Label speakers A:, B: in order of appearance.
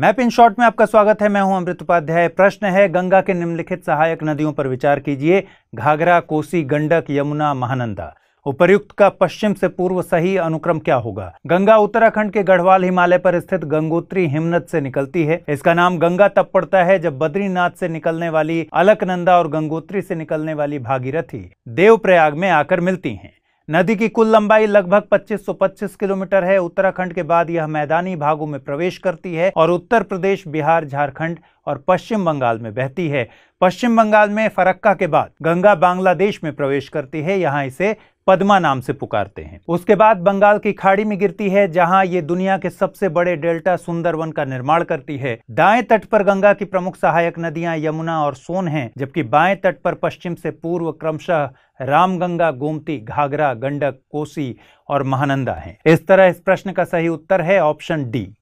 A: map in short में आपका स्वागत है मैं हूं अमृत उपाध्याय प्रश्न है गंगा के निम्नलिखित सहायक नदियों पर विचार कीजिए घाघरा कोसी गंडक यमुना महानंदा उपर्युक्त का पश्चिम से पूर्व सही अनुक्रम क्या होगा गंगा उत्तराखंड के गढ़वाल हिमालय पर स्थित गंगोत्री हिमनद से निकलती है इसका नाम गंगा तब पड़ता है जब बद्रीनाथ से निकलने वाली अलकनंदा और गंगोत्री से निकलने वाली भागीरथी देवप्रयाग में आकर मिलती हैं नदी की कुल लंबाई लगभग 2525 किलोमीटर है उत्तराखंड के बाद यह मैदानी भागों में प्रवेश करती है और उत्तर प्रदेश बिहार झारखंड और पश्चिम बंगाल में बहती है पश्चिम बंगाल में फरक्का के बाद गंगा बांग्लादेश में प्रवेश करती है यहाँ इसे पद्मा नाम से पुकारते हैं उसके बाद बंगाल की खाड़ी में गिरती है जहां ये दुनिया के सबसे बड़े डेल्टा सुंदरवन का निर्माण करती है दाएं तट पर गंगा की प्रमुख सहायक नदियां यमुना और सोन हैं, जबकि बाएं तट पर पश्चिम से पूर्व क्रमशः रामगंगा गोमती घाघरा गंडक कोसी और महानंदा है इस तरह इस प्रश्न का सही उत्तर है ऑप्शन डी